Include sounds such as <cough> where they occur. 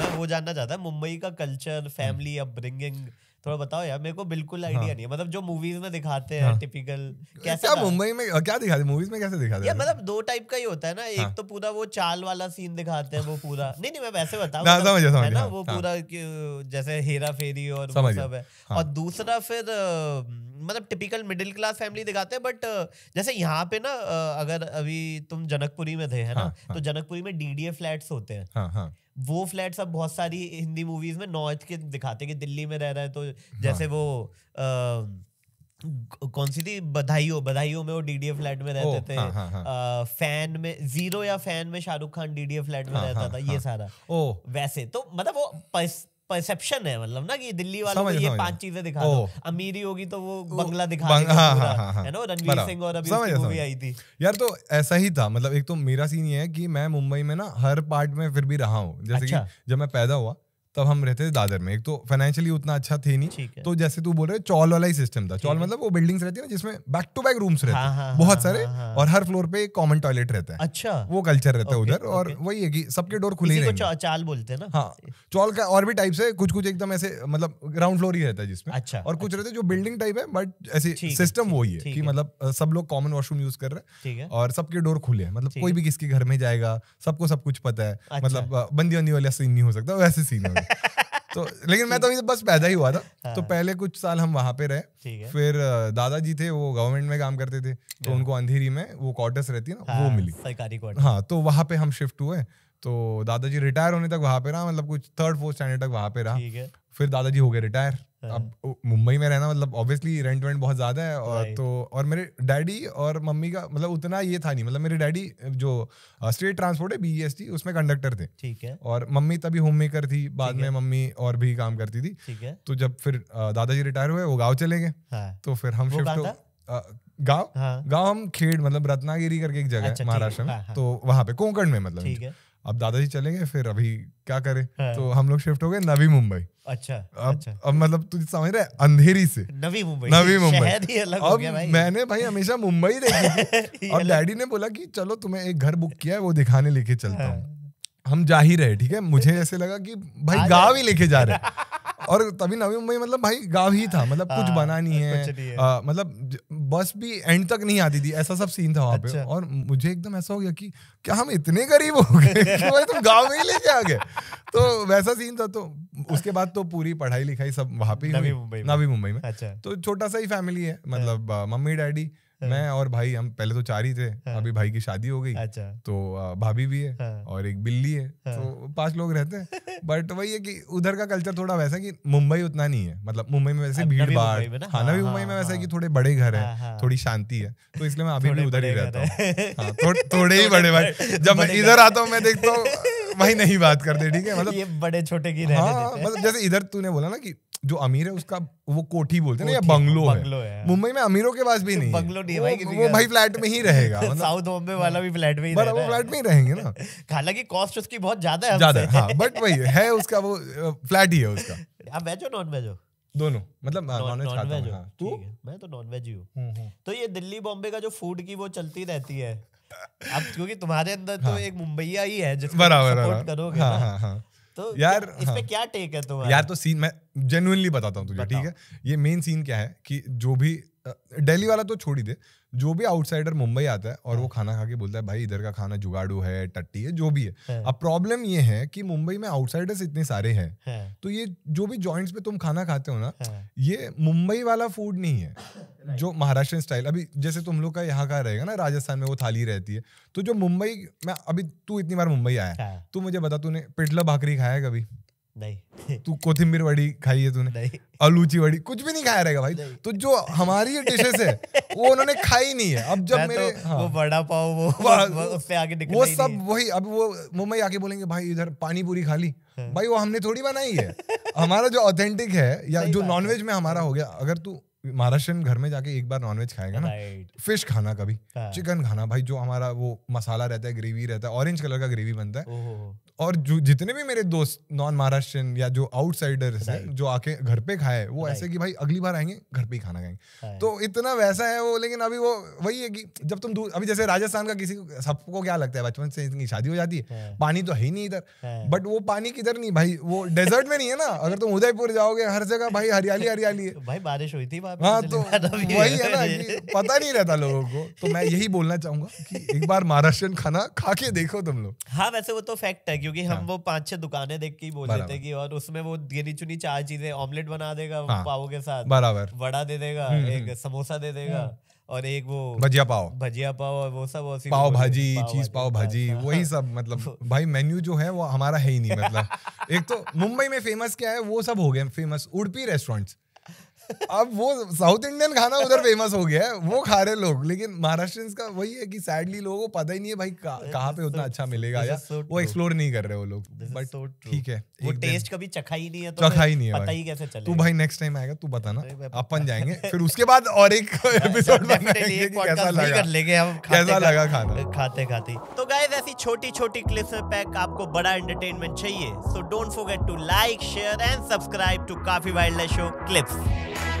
मैं वो जानना चाहता मुंबई का कल्चर फैमिली अपब्रिंगिंग थोड़ा बताओ यार मेरे को बिल्कुल आइडिया हाँ। नहीं है मतलब जो मूवीज में दिखाते हैं हाँ। टिपिकल कैसे मुंबई में क्या दिखाते मूवीज में कैसे दिखाते हैं मतलब दो टाइप का ही होता है ना एक हाँ। तो पूरा वो चाल वाला सीन दिखाते हैं वो पूरा नहीं नहीं मैं वैसे बताऊं ना, समझे, मतलब समझे, है ना वो हाँ। पूरा जैसे हेरा फेरी और वो सब है हाँ। और दूसरा फिर मतलब टिपिकल मिडिल क्लास फैमिली दिखाते हैं बट जैसे यहाँ पे ना अगर अभी तुम जनकपुरी में थे है ना हाँ, तो जनकपुरी में डीडीए फ्लैट्स होते हैं वो फ्लैट सब बहुत सारी हिंदी मूवीज में नॉर्थ के दिखाते कि दिल्ली में रह रहे तो हाँ। जैसे वो कौन सी थी बधाई बधाइयों में वो डीडीए फ्लैट में रहते ओ, थे हाँ, हाँ, हाँ. आ, फैन में जीरो या फैन में शाहरुख खान डीडीए फ्लैट में हाँ, रहता हाँ, था ये हाँ। सारा ओ वैसे तो मतलब वो परसेप्शन है मतलब ना कि दिल्ली वालों को ये पांच चीजें दिखा दो अमीरी होगी तो वो बंगला दिखा बंग, हाँ, हाँ, हाँ, हाँ, है ना रणवीर सिंह और अभी समझ, आई थी यार तो ऐसा ही था मतलब एक तो मेरा सीन ये है कि मैं मुंबई में ना हर पार्ट में फिर भी रहा हूँ जैसे अच्छा। कि जब मैं पैदा हुआ तब हम रहते थे दादर में एक तो फाइनेंशियली उतना अच्छा थे नहीं तो जैसे तू बोल रहे चौल वाला ही सिस्टम था चौल मतलब वो बिल्डिंग्स रहती है ना जिसमें बैक टू बैक रूम्स रहते हाँ, हैं हाँ, बहुत हाँ, सारे और हर फ्लोर पे एक कॉमन टॉयलेट रहता है अच्छा वो कल्चर रहता है उधर और वही है कि सबके डोर खुले चाल बोलते हैं ना हाँ चौल का और भी टाइप है कुछ कुछ एकदम ऐसे मतलब ग्राउंड फ्लोर ही रहता है जिसमें अच्छा और कुछ अच्छा। रहते जो बिल्डिंग टाइप है बट ऐसे सिस्टम वही है कि मतलब सब लोग कॉमन वॉशरूम यूज कर रहे हैं और सबके डोर खुले हैं मतलब कोई भी किसके घर में जाएगा सबको सब कुछ पता है अच्छा। मतलब बंदी बंदी वाला सीन नहीं हो सकता वैसे सीन है तो लेकिन मैं तो अभी तो बस पैदा ही हुआ था तो हाँ। तो पहले कुछ साल हम वहाँ पे रहे फिर दादाजी थे वो गवर्नमेंट में काम करते थे तो हाँ। उनको अंधेरी में वो क्वार्टर्स रहती है ना हाँ, वो मिली सरकारी क्वार्टर हाँ तो वहाँ पे हम शिफ्ट हुए तो दादाजी रिटायर होने तक वहाँ पे रहा मतलब कुछ थर्ड फोर्थ स्टैंडर्ड तक वहाँ पे रहा फिर दादाजी हो गए रिटायर हाँ। अब मुंबई में रहना मतलब ऑब्वियसली रेंट वेंट बहुत ज़्यादा है और तो और मेरे डैडी और मम्मी का मतलब उतना ये था नहीं मतलब मेरे डैडी जो स्टेट ट्रांसपोर्ट है बीएसटी e उसमें कंडक्टर थे ठीक है और मम्मी तभी होम मेकर थी बाद में मम्मी और भी काम करती थी ठीक है तो जब फिर दादाजी रिटायर हुए वो गाँव चले गए हाँ। तो फिर हम शिफ्ट गाँव गाँव हम खेड़ मतलब रत्नागिरी करके एक जगह है अच्छा, महाराष्ट्र में हाँ, तो वहाँ पे कोंकण में मतलब अब दादाजी चले गए फिर अभी क्या करें हाँ। तो हम लोग शिफ्ट हो गए नवी मुंबई अच्छा अब अच्छा। अब मतलब तू समझ रहे अंधेरी से नवी मुंबई नवी मुंबई अब भाई। मैंने भाई हमेशा मुंबई <laughs> देखी और डैडी ने बोला कि चलो तुम्हें एक घर बुक किया है वो दिखाने लेके चलता हूँ हाँ। हम जा ही रहे ठीक है मुझे ऐसे लगा कि भाई गाँव ही लेके जा रहे <laughs> और तभी नवी मुंबई मतलब भाई गाँव ही था मतलब कुछ हाँ, बना नहीं है मतलब बस भी एंड तक नहीं आती थी ऐसा सब सीन था वहाँ अच्छा। पे और मुझे एकदम ऐसा हो गया कि क्या हम इतने गरीब हो गए <laughs> तुम गांव में ही लेके आ गए तो वैसा सीन था तो उसके बाद तो पूरी पढ़ाई लिखाई सब वहाँ पे नवी मुंबई में अच्छा तो छोटा सा ही फैमिली है मतलब हाँ। मम्मी डैडी हाँ। मैं और भाई हम पहले तो चार ही थे हाँ। अभी भाई की शादी हो गई अच्छा तो भाभी भी है हाँ। और एक बिल्ली है तो पांच लोग रहते हैं <laughs> बट वही है कि उधर का कल्चर थोड़ा वैसा कि मुंबई उतना नहीं है मतलब मुंबई में वैसे भीड़ भाड़ खाना भी मुंबई में वैसा है कि थोड़े बड़े घर है थोड़ी शांति है तो इसलिए मैं अभी भी उधर ही रहता हूँ थोड़े ही बड़े भाई जब मैं इधर आता हूँ मैं देखता हूँ वही नहीं बात करते ठीक है <laughs> मतलब ये बड़े छोटे की हाँ मतलब जैसे इधर तूने बोला ना कि जो अमीर है उसका वो कोठी बोलते हैं ना या बंगलो, बंगलो है, है। हाँ। मुंबई में अमीरों के पास भी <laughs> नहीं बंगलो नहीं भाई वो, वो भाई फ्लैट में ही रहेगा <laughs> मतलब। साउथ बॉम्बे वाला भी फ्लैट में ही रहेगा वो फ्लैट में ही रहेंगे ना <laughs> हालांकि कॉस्ट उसकी बहुत ज्यादा है ज्यादा हाँ बट वही है उसका वो फ्लैट ही है उसका आप वेज हो नॉन वेज हो दोनों मतलब नॉन हाँ, वेज खाता हाँ। तू मैं तो नॉन वेज ही हूँ हम्म, हम्म। तो ये दिल्ली बॉम्बे का जो फूड की वो चलती रहती है अब क्योंकि तुम्हारे अंदर तो हाँ। तो एक मुंबईया ही है जिसको सपोर्ट करोगे हाँ, हाँ, हाँ। तो यार इस हाँ, क्या टेक है तुम्हारा यार तो सीन मैं जेन्युइनली बताता हूँ तुझे ठीक है ये मेन सीन क्या है कि जो भी दिल्ली वाला तो छोड़ ही दे जो भी आउटसाइडर मुंबई आता है और वो हाँ। खाना खा के बोलता है भाई इधर का खाना जुगाड़ू है टट्टी है जो भी है, है। हाँ। अब प्रॉब्लम ये है कि मुंबई में आउटसाइडर्स इतने सारे हैं है। हाँ। तो ये जो भी जॉइंट्स पे तुम खाना खाते हो ना ये मुंबई वाला फूड नहीं है जो महाराष्ट्र स्टाइल अभी जैसे तुम लोग का यहाँ का रहेगा ना राजस्थान में वो थाली रहती है तो जो मुंबई में अभी तू इतनी बार मुंबई आया हाँ। तू मुझे बता तूने पिटला भाकरी खाया है कभी नहीं तू कोथिम्बिर वड़ी खाई है तूने अलूची वड़ी कुछ भी नहीं खाया रहेगा भाई तो जो हमारी डिशेस है वो उन्होंने खाई नहीं है अब जब तो मेरे तो हाँ, वो बड़ा पाव वो, उससे आगे निकल वो सब वही अब वो मुंबई आके बोलेंगे भाई इधर पानी पूरी खा ली हाँ। भाई वो हमने थोड़ी बनाई है हमारा जो ऑथेंटिक है या जो नॉनवेज में हमारा हो गया अगर तू महाराष्ट्र घर में जाके एक बार नॉनवेज खाएगा ना फिश खाना कभी चिकन हाँ। खाना भाई जो हमारा वो मसाला रहता है ग्रेवी रहता है ऑरेंज कलर का ग्रेवी बनता है और जो जितने भी मेरे दोस्त नॉन महाराष्ट्रियन या जो आउटसाइडर है जो आके घर पे खाए वो ऐसे कि भाई अगली बार आएंगे घर पे ही खाना खाएंगे तो इतना वैसा है वो लेकिन अभी वो वही है कि जब तुम अभी जैसे राजस्थान का किसी सबको क्या लगता है बचपन से इनकी शादी हो जाती है हाँ। पानी तो है ही नहीं इधर बट हाँ। वो पानी किधर नहीं भाई वो डेजर्ट में नहीं है ना <laughs> अगर तुम उदयपुर जाओगे हर जगह भाई हरियाली हरियाली है <laughs> भाई बारिश हुई थी हाँ तो वही है ना पता नहीं रहता लोगों को तो मैं यही बोलना चाहूंगा कि एक बार महाराष्ट्र खाना खा के देखो तुम लोग हाँ वैसे वो तो फैक्ट है क्योंकि हम हाँ। वो पांच छह दुकानें देख के ही बोल देते और उसमें वो गिनी चुनी चार चीजें ऑमलेट बना देगा हाँ। पाओ के साथ बराबर वड़ा दे देगा हम्म, एक हम्म। समोसा दे देगा हाँ। और एक वो भजिया पाव भजिया पाव वो सब वो पाव भाजी चीज पाव भाजी वही सब मतलब भाई मेन्यू जो है वो हमारा है ही नहीं मतलब एक तो मुंबई में फेमस क्या है वो सब हो गए फेमस उड़पी रेस्टोरेंट्स अब वो साउथ इंडियन खाना उधर फेमस हो गया है वो खा रहे लोग लेकिन महाराष्ट्र का वही है कि सैडली लोगों को पता ही नहीं है भाई कहाँ पे उतना अच्छा मिलेगा या so वो एक्सप्लोर नहीं कर रहे वो लोग बट ठीक है वो टेस्ट कभी चखा ही नहीं है तो चखा ही नहीं है पता ही कैसे चले तू भाई नेक्स्ट टाइम आएगा तू बताना तो अपन जाएंगे <laughs> फिर उसके बाद और एक <laughs> एपिसोड कैसा लगा खाना खाते खाते तो गाइस ऐसी छोटी छोटी क्लिप्स में पैक आपको बड़ा एंटरटेनमेंट चाहिए so don't forget to like share and subscribe to काफी वाइल्ड लाइफ शो क्लिप्स